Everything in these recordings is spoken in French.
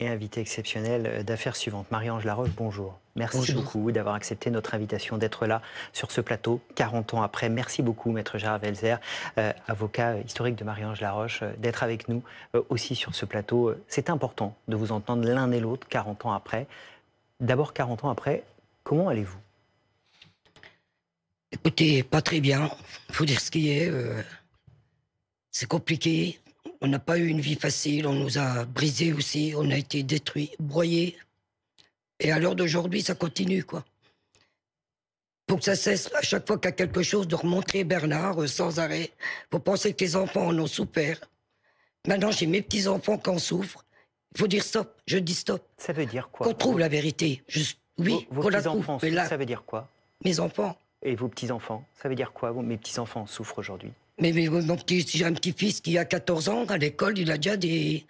et invité exceptionnel euh, d'affaires suivantes. Marie-Ange Laroche, bonjour. Merci beaucoup d'avoir accepté notre invitation d'être là sur ce plateau 40 ans après. Merci beaucoup, maître Gérard Velzer, euh, avocat historique de Marie-Ange Laroche, euh, d'être avec nous aussi sur ce plateau. C'est important de vous entendre l'un et l'autre 40 ans après. D'abord, 40 ans après, comment allez-vous Écoutez, pas très bien. Il faut dire ce qui est. C'est compliqué. On n'a pas eu une vie facile, on nous a brisés aussi, on a été détruits, broyés. Et à l'heure d'aujourd'hui, ça continue, quoi. Pour que ça cesse, à chaque fois qu'il y a quelque chose, de remontrer Bernard euh, sans arrêt. Vous pensez que les enfants en ont souffert. Maintenant, j'ai mes petits-enfants qui en souffrent. Il faut dire stop. Je dis stop. Ça veut dire quoi Qu'on trouve la vérité. Oui, vos, vos petits-enfants, là... ça veut dire quoi Mes enfants. Et vos petits-enfants, ça veut dire quoi Mes petits-enfants souffrent aujourd'hui mais, mais euh, j'ai un petit-fils qui a 14 ans, à l'école, il a déjà des,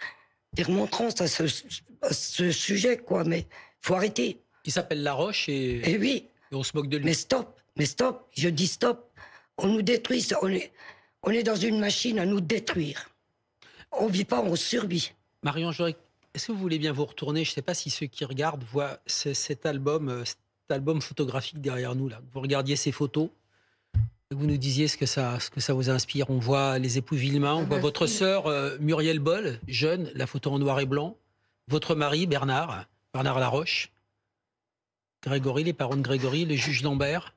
des remontrances à ce, sujet, quoi. Mais faut arrêter. Il s'appelle Laroche et. Et eh oui. Et on se moque de lui. Mais stop, mais stop, je dis stop. On nous détruit, on est, on est dans une machine à nous détruire. On vit pas, on survit. Marion est-ce que vous voulez bien vous retourner Je ne sais pas si ceux qui regardent voient cet album, euh, cet album photographique derrière nous là. Vous regardiez ces photos vous nous disiez ce que ça, ce que ça vous inspire. On voit les époux Villemain, on ah voit bah, votre sœur euh, Muriel Boll, jeune, la photo en noir et blanc. Votre mari Bernard, Bernard Laroche. Grégory, les parents de Grégory, le juge Lambert.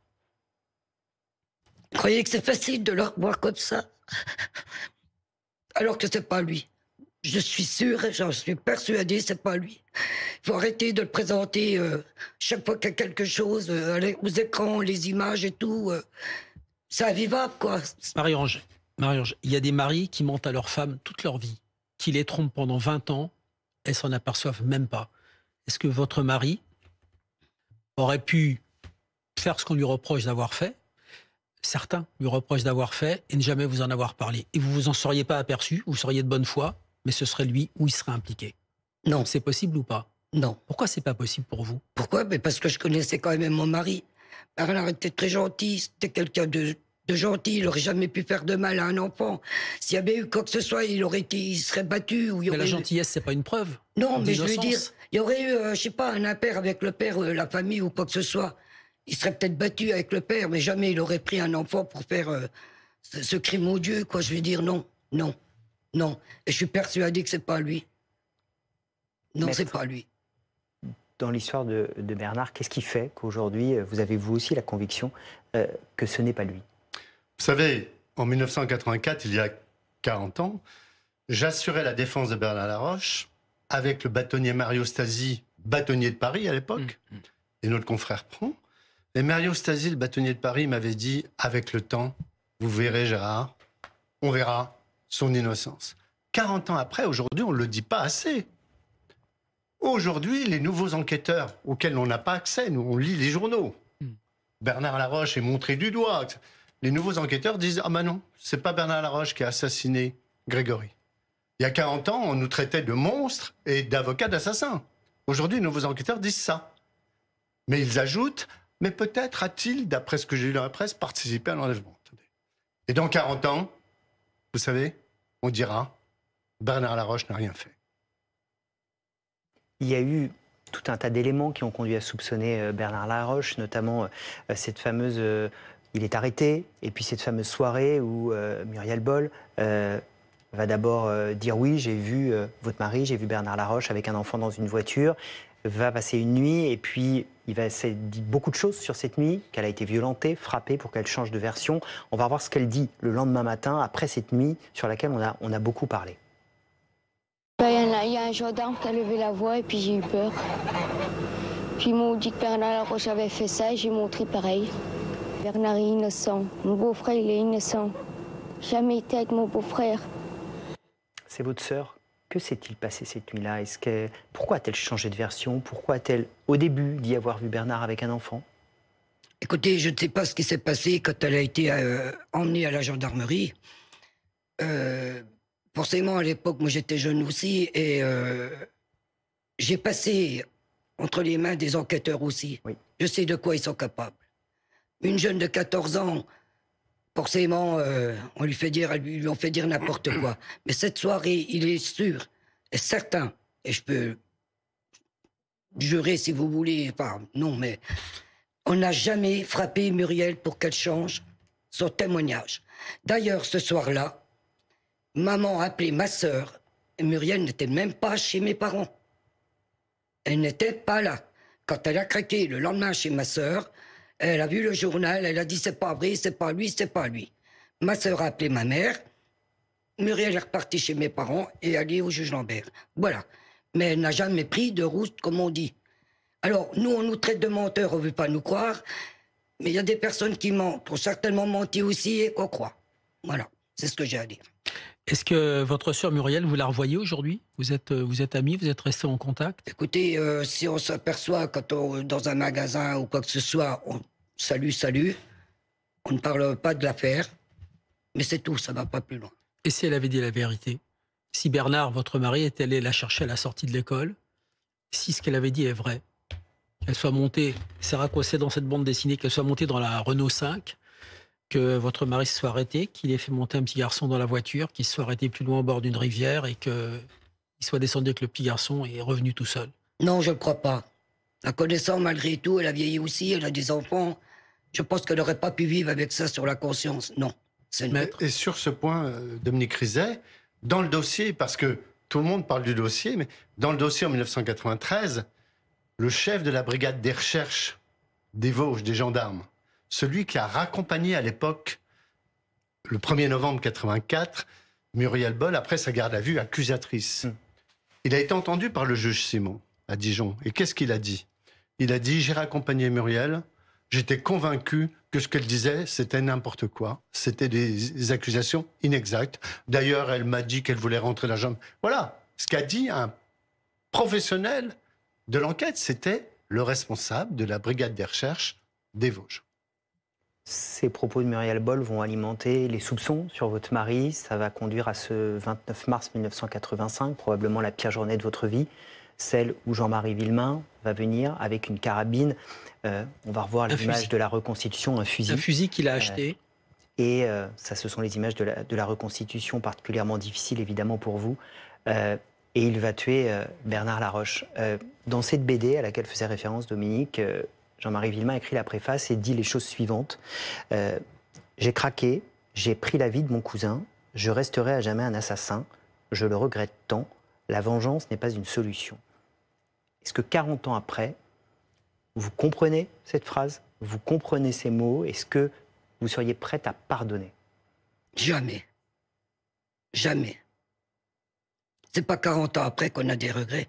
croyez que c'est facile de le revoir comme ça Alors que c'est pas lui. Je suis sûre, j'en suis persuadée, c'est pas lui. Il faut arrêter de le présenter euh, chaque fois qu'il y a quelque chose, euh, aux écrans, les images et tout ça vivable, quoi. Marie-Ange, il y a des maris qui mentent à leurs femmes toute leur vie, qui les trompent pendant 20 ans, elles s'en aperçoivent même pas. Est-ce que votre mari aurait pu faire ce qu'on lui reproche d'avoir fait Certains lui reprochent d'avoir fait et ne jamais vous en avoir parlé. Et vous vous en seriez pas aperçu, vous seriez de bonne foi, mais ce serait lui où il serait impliqué. Non. C'est possible ou pas Non. Pourquoi c'est pas possible pour vous Pourquoi mais Parce que je connaissais quand même mon mari. il était très gentil, c'était quelqu'un de de gentil, il aurait jamais pu faire de mal à un enfant. S'il y avait eu quoi que ce soit, il aurait il serait battu la gentillesse, c'est pas une preuve. Non, mais je veux dire, il y aurait eu, euh, je sais pas, un impair avec le père, euh, la famille ou quoi que ce soit. Il serait peut-être battu avec le père, mais jamais il aurait pris un enfant pour faire euh, ce, crime odieux, quoi. Je veux dire, non, non, non. Et je suis persuadé que c'est pas lui. Non, c'est pas lui. Dans l'histoire de, Bernard, qu'est-ce qui fait qu'aujourd'hui, vous avez vous aussi la conviction que ce n'est pas lui vous savez, en 1984, il y a 40 ans, j'assurais la défense de Bernard Laroche avec le bâtonnier Mario Stasi, bâtonnier de Paris à l'époque, mm, mm. et notre confrère Pron. Et Mario Stasi, le bâtonnier de Paris, m'avait dit Avec le temps, vous verrez Gérard, on verra son innocence. 40 ans après, aujourd'hui, on ne le dit pas assez. Aujourd'hui, les nouveaux enquêteurs auxquels on n'a pas accès, nous, on lit les journaux. Mm. Bernard Laroche est montré du doigt les nouveaux enquêteurs disent Ah ben non, c'est pas Bernard Laroche qui a assassiné Grégory. Il y a 40 ans, on nous traitait de monstres et d'avocats d'assassins. Aujourd'hui, les nouveaux enquêteurs disent ça. Mais ils ajoutent Mais peut-être a-t-il, d'après ce que j'ai lu dans la presse, participé à l'enlèvement. Et dans 40 ans, vous savez, on dira Bernard Laroche n'a rien fait. Il y a eu tout un tas d'éléments qui ont conduit à soupçonner euh, Bernard Laroche, notamment euh, cette fameuse euh, il est arrêté. Et puis cette fameuse soirée où euh, Muriel Boll euh, va d'abord euh, dire oui, j'ai vu votre mari, j'ai vu Bernard Laroche avec un enfant dans une voiture, va passer une nuit et puis il va se dit beaucoup de choses sur cette nuit, qu'elle a été violentée, frappée pour qu'elle change de version. On va voir ce qu'elle dit le lendemain matin après cette nuit sur laquelle on a, beaucoup parlé. Ben, il y, a un gendarme qui a levé la voix et puis j'ai eu peur. Puis ils m'ont dit que Bernard Laroche avait fait ça et j'ai montré pareil. Bernard est innocent. Mon beau-frère, il est innocent. Jamais été avec mon beau-frère. C'est votre sœur. Que s'est-il passé cette nuit-là Est-ce que... Pourquoi a-t-elle changé de version Pourquoi a-t-elle, au début, dit avoir vu Bernard avec un enfant Écoutez, je ne sais pas ce qui s'est passé quand elle a été euh, emmenée à la gendarmerie. Euh, forcément, à l'époque, moi j'étais jeune aussi et euh, j'ai passé entre les mains des enquêteurs aussi. Oui. Je sais de quoi ils sont capables. Une jeune de 14 ans, forcément, euh, on lui fait dire, lui, on fait dire n'importe quoi. Mais cette soirée, il est sûr et certain, et je peux jurer si vous voulez, enfin, non, mais on n'a jamais frappé Muriel pour qu'elle change son témoignage. D'ailleurs, ce soir-là, maman a appelé ma sœur, et Muriel n'était même pas chez mes parents. Elle n'était pas là. Quand elle a craqué le lendemain chez ma sœur, elle a vu le journal, elle a dit c'est pas vrai, c'est pas lui, c'est pas lui. Ma sœur a appelé ma mère. Muriel est repartie chez mes parents et allée au juge Lambert. Voilà. Mais elle n'a jamais pris de route, comme on dit. Alors, nous, on nous traite de menteurs, on ne veut pas nous croire. Mais il y a des personnes qui mentent, ont certainement menti aussi et qu'on croit. Voilà, c'est ce que j'ai à dire. Est-ce que votre sœur Muriel, vous la revoyez aujourd'hui Vous êtes euh, vous êtes amis, vous êtes restés en contact Écoutez, euh, si on s'aperçoit quand on dans un magasin ou quoi que ce soit, salut, salut. On ne parle pas de l'affaire, mais c'est tout, ça ne va pas plus loin. Et si elle avait dit la vérité Si Bernard, votre mari, est allé la chercher à la sortie de l'école Si ce qu'elle avait dit est vrai Qu'elle soit montée, Sarah Coisset dans cette bande dessinée, qu'elle soit montée dans la Renault 5, que votre mari se soit arrêté, qu'il ait fait monter un petit garçon dans la voiture, qu'il se soit arrêté plus loin au bord d'une rivière et qu'il soit descendu avec le petit garçon et est revenu tout seul Non, je ne crois pas. La connaissant malgré tout, elle a vieilli aussi, elle a des enfants. Je pense qu'elle n'aurait pas pu vivre avec ça sur la conscience. Non. c'est Mais, et sur ce point, euh, Dominique Rizet, dans le dossier, parce que tout le monde parle du dossier, mais dans le dossier en 1993, le chef de la brigade des recherches des Vosges, des gendarmes, celui qui a raccompagné à l'époque, le 1er novembre 1984, Muriel Boll après sa garde à vue accusatrice. Hmm. Il a été entendu par le juge Simon à Dijon. Et qu'est-ce qu'il a dit Il a dit J'ai raccompagné Muriel, j'étais convaincu que ce qu'elle disait, c'était n'importe quoi. C'était des accusations inexactes. D'ailleurs, elle m'a dit qu'elle voulait rentrer la jambe. Voilà, ce qu'a dit un professionnel de l'enquête, c'était le responsable de la brigade des recherches des Vosges. Ces propos de Muriel Boll vont alimenter les soupçons sur votre mari. Ça va conduire à ce 29 mars 1985, probablement la pire journée de votre vie, celle où Jean-Marie Villemain, va venir avec une carabine. Euh, on va revoir l'image de la reconstitution, un fusil. Un fusil qu'il a euh, acheté. et euh, ça, ce sont les images de la, reconstitution, particulièrement difficile évidemment pour vous. et il va tuer Bernard Laroche. dans cette BD à laquelle faisait référence Dominique, Jean-Marie Villemain écrit la préface et dit les choses suivantes. j'ai craqué, j'ai pris la vie de mon cousin, je resterai à jamais un assassin, je le regrette tant, la vengeance n'est pas une solution. Est-ce que 40 ans après, vous comprenez cette phrase Vous comprenez ces mots Est-ce que vous seriez prête à pardonner Jamais. Jamais. C'est pas 40 ans après qu'on a des regrets.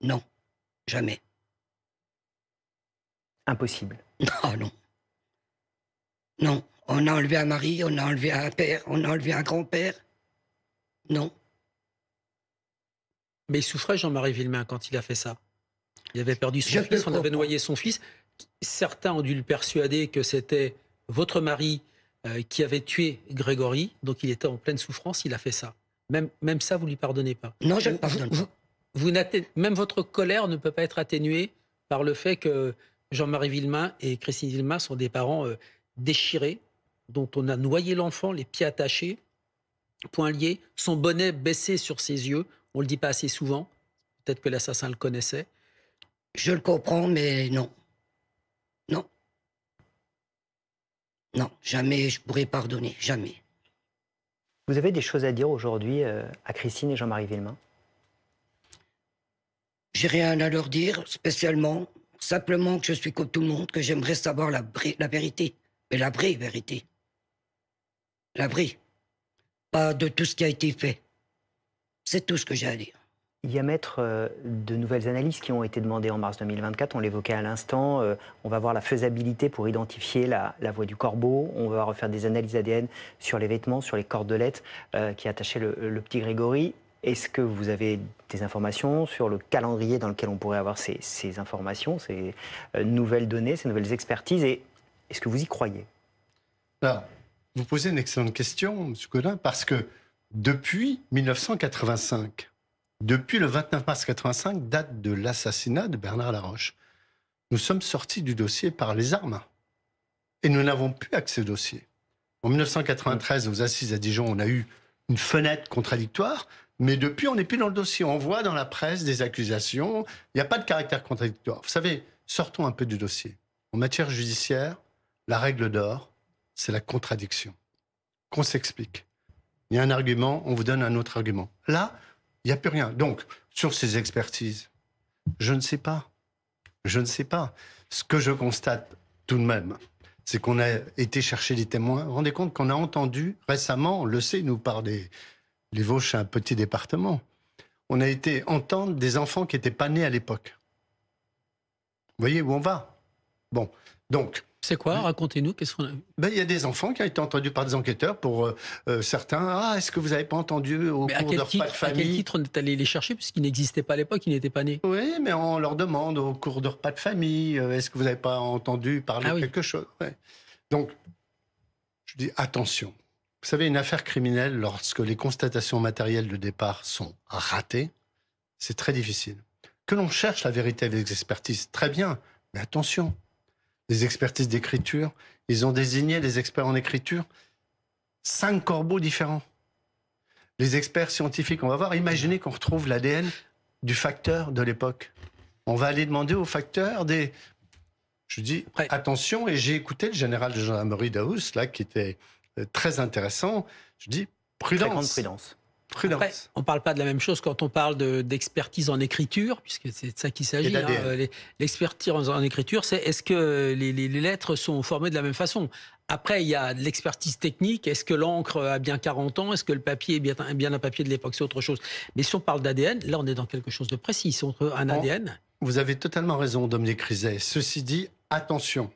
Non. Jamais. Impossible. Non, non. Non. On a enlevé un mari, on a enlevé un père, on a enlevé un grand-père. Non. Mais il souffrait, Jean-Marie Villemain, quand il a fait ça. Il avait perdu son fils, on avait noyé son fils. Certains ont dû le persuader que c'était votre mari euh, qui avait tué Grégory, donc il était en pleine souffrance, il a fait ça. Même, même ça, vous ne lui pardonnez pas. Non, je ne pardonne pas. Vous, même votre colère ne peut pas être atténuée par le fait que Jean-Marie Villemain et Christine Villemain sont des parents euh, déchirés, dont on a noyé l'enfant, les pieds attachés, poings liés, son bonnet baissé sur ses yeux. On ne le dit pas assez souvent, peut-être que l'assassin le connaissait. Je le comprends, mais non. Non. Non, jamais je pourrais pardonner, jamais. Vous avez des choses à dire aujourd'hui euh, à Christine et Jean-Marie Villemain J'ai rien à leur dire spécialement. Simplement que je suis comme tout le monde, que j'aimerais savoir la, la vérité. Mais la vraie vérité. La vraie. Pas de tout ce qui a été fait. C'est tout ce que j'ai à dire. Il y a mettre euh, de nouvelles analyses qui ont été demandées en mars 2024. On l'évoquait à l'instant. Euh, on va voir la faisabilité pour identifier la, voie du corbeau. On va refaire des analyses ADN sur les vêtements, sur les cordelettes euh, qui attachaient le, petit Grégory. Est-ce que vous avez des informations sur le calendrier dans lequel on pourrait avoir ces, informations, ces nouvelles données, ces nouvelles expertises Et est-ce que vous y croyez vous posez une excellente question, M. Godin, parce que depuis 1985, depuis le 29 mars 85, date de l'assassinat de Bernard Laroche. Nous sommes sortis du dossier par les armes. Et nous n'avons plus accès au dossier. En 1993, aux assises à Dijon, on a eu une fenêtre contradictoire, mais depuis, on n'est plus dans le dossier. On voit dans la presse des accusations. Il n'y a pas de caractère contradictoire. Vous savez, sortons un peu du dossier. En matière judiciaire, la règle d'or, c'est la contradiction. Qu'on s'explique. Il y a un argument, on vous donne un autre argument. Là, il n'y a plus rien. Donc, sur ces expertises, je ne sais pas. Je ne sais pas. Ce que je constate tout de même, c'est qu'on a été chercher des témoins. Vous vous rendez compte qu'on a entendu récemment, le sait, nous, par les, les Vosges, un petit département, on a été entendre des enfants qui n'étaient pas nés à l'époque. Vous voyez où on va Bon, donc, c'est quoi Racontez-nous. Qu'est-ce qu'on a ben, il y a des enfants qui ont été entendus par des enquêteurs pour euh, euh, certains. Ah, est-ce que vous n'avez pas entendu au cours de repas de famille À quel titre on est allé les chercher puisqu'ils n'existaient pas à l'époque, ils n'étaient pas nés Oui, mais on leur demande au cours de repas de famille. Euh, est-ce que vous n'avez pas entendu parler de ah quelque chose Donc, je dis attention. Vous savez, une affaire criminelle, lorsque les constatations matérielles de départ sont ratées, c'est très difficile. Que l'on cherche la vérité avec des expertises, très bien, mais attention, des expertises d'écriture. Ils ont désigné des experts en écriture, cinq corbeaux différents. Les experts scientifiques, on va voir, imaginez qu'on retrouve l'ADN du facteur de l'époque. On va aller demander au facteur des... Je dis, attention, et j'ai écouté le général de gendarmerie Daous, là, qui était euh, très intéressant. Je dis, prudence. prudence. Après, on ne parle pas de la même chose quand on parle d'expertise en écriture, puisque c'est de ça qu'il s'agit. Hein, l'expertise en écriture, c'est est-ce que les, lettres sont formées de la même façon Après, il y a l'expertise technique. Est-ce que l'encre a bien 40 ans Est-ce que le papier est bien, un papier de l'époque C'est autre chose. Mais si on parle d'ADN, là, on est dans quelque chose de précis. Si on un ADN. Vous avez totalement raison, Dominique Criset. Ceci dit, attention.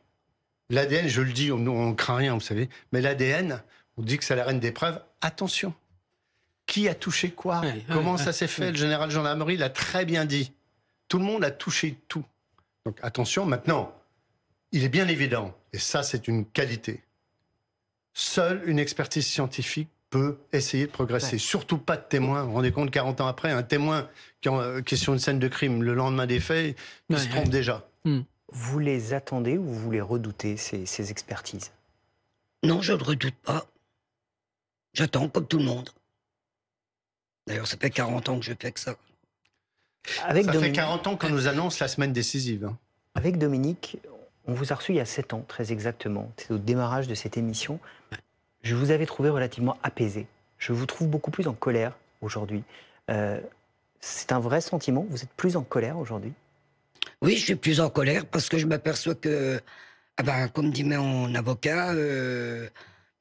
L'ADN, je le dis, on ne craint rien, vous savez, mais l'ADN, on dit que c'est la reine des preuves. Attention qui a touché quoi, comment ça s'est fait. Le général gendarmerie l'a très bien dit. Tout le monde a touché tout. Donc attention, maintenant, il est bien évident, et ça c'est une qualité, seule une expertise scientifique peut essayer de progresser. Surtout pas de témoins. Vous vous rendez compte, 40 ans après, un témoin euh, qui, est sur une scène de crime le lendemain des faits, il se trompe déjà. Hmm. Vous les attendez ou vous les redoutez, ces, ces expertises Non, je ne redoute pas. J'attends comme tout le monde. D'ailleurs, ça fait 40 ans que je fais que ça. Avec ça fait 40 ans qu'on nous annonce la semaine décisive. Hein. Avec Dominique, on vous a reçu il y a 7 ans, très exactement. C'est au démarrage de cette émission. Je vous avais trouvé relativement apaisé. Je vous trouve beaucoup plus en colère aujourd'hui. Euh, c'est un vrai sentiment Vous êtes plus en colère aujourd'hui Oui, je suis plus en colère parce que je m'aperçois que, ah ben, comme dit mon avocat, euh,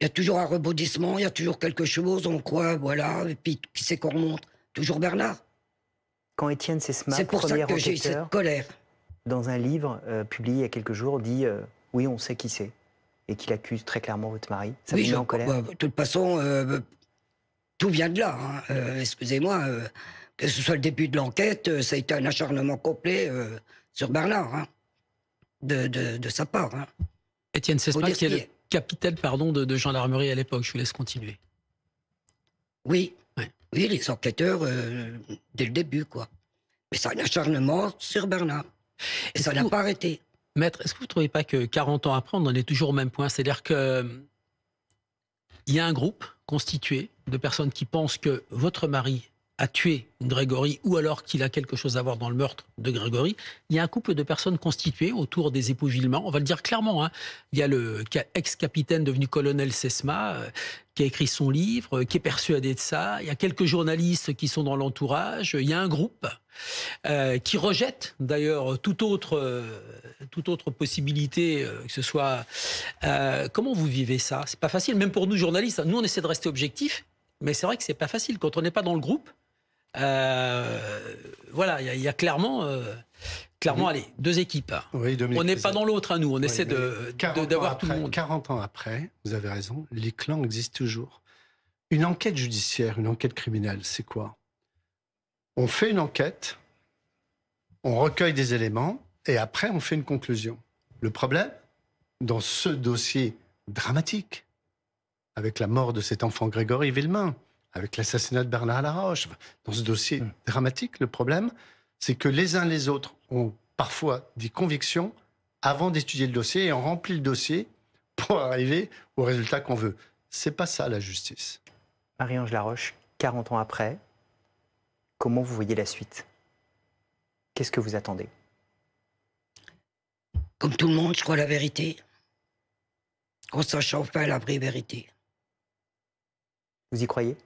il y a toujours un rebondissement, il y a toujours quelque chose, on croit, voilà, et puis qui c'est qu'on remonte Toujours Bernard. Quand Étienne Sesma, C'est pour ça que j'ai cette colère. Dans un livre euh, publié il y a quelques jours, dit euh, Oui, on sait qui c'est. Et qu'il accuse très clairement votre mari. Ça oui, en colère bah, De toute façon, euh, tout vient de là. Hein. Excusez-moi, que ce soit le début de l'enquête, ça a été un acharnement complet sur Bernard, hein, de, sa part. Hein. Étienne Sesma, qui est, capitaine pardon, de, gendarmerie à l'époque. Je vous laisse continuer. Oui. Oui, les enquêteurs, euh, dès le début, quoi. Mais c'est un acharnement sur Bernard. Et ça n'a pas arrêté. Maître, est-ce que vous ne trouvez pas que 40 ans après, on en est toujours au même point C'est-à-dire que euh, il y a un groupe constitué de personnes qui pensent que votre mari a tué Grégory ou alors qu'il a quelque chose à voir dans le meurtre de Grégory, il y a un couple de personnes constituées autour des époux Villemain. On va le dire clairement. Hein. Il y a le ex-capitaine devenu colonel Sesma euh, qui a écrit son livre, euh, qui est persuadé de ça. Il y a quelques journalistes qui sont dans l'entourage. Il y a un groupe euh, qui rejette d'ailleurs toute autre, toute autre possibilité que ce soit. comment vous vivez ça C'est pas facile, même pour nous journalistes. Nous, on essaie de rester objectifs, mais c'est vrai que c'est pas facile quand on n'est pas dans le groupe. Euh, voilà, il y, a clairement euh, clairement, allez, deux équipes. on n'est pas dans l'autre à hein, nous, on essaie d'avoir tout 40 ans après, vous avez raison, les clans existent toujours. Une enquête judiciaire, une enquête criminelle, c'est quoi On fait une enquête, on recueille des éléments, et après, on fait une conclusion. Le problème, dans ce dossier dramatique, avec la mort de cet enfant Grégory Villemain, avec l'assassinat de Bernard Laroche. Dans ce dossier hmm. dramatique, le problème, c'est que les uns les autres ont parfois des convictions avant d'étudier le dossier et ont rempli le dossier pour arriver au résultat qu'on veut. C'est pas ça la justice. Marie-Ange Laroche, 40 ans après, comment vous voyez la suite Qu'est-ce que vous attendez Comme tout le monde, je crois la vérité. Qu'on chauffe à la vraie vérité. Vous y croyez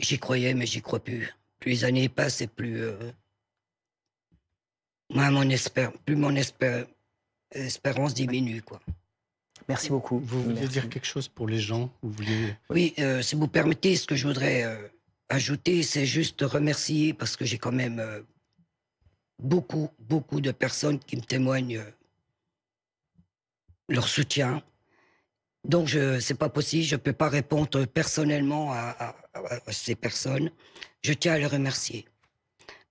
J'y croyais, mais j'y crois plus. Plus les années passent plus. Euh, moi, mon espère, plus mon espérance diminue, quoi. Merci beaucoup. Vous voulez dire quelque chose pour les gens vous voulez Oui, euh, si vous permettez, ce que je voudrais euh, ajouter, c'est juste remercier, parce que j'ai quand même beaucoup, beaucoup de personnes qui me témoignent leur soutien, donc je c'est pas possible, je peux pas répondre personnellement à, ces personnes. Je tiens à les remercier,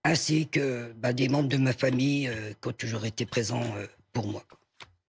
ainsi que bah, des membres de ma famille euh, qui ont toujours été présents euh, pour moi.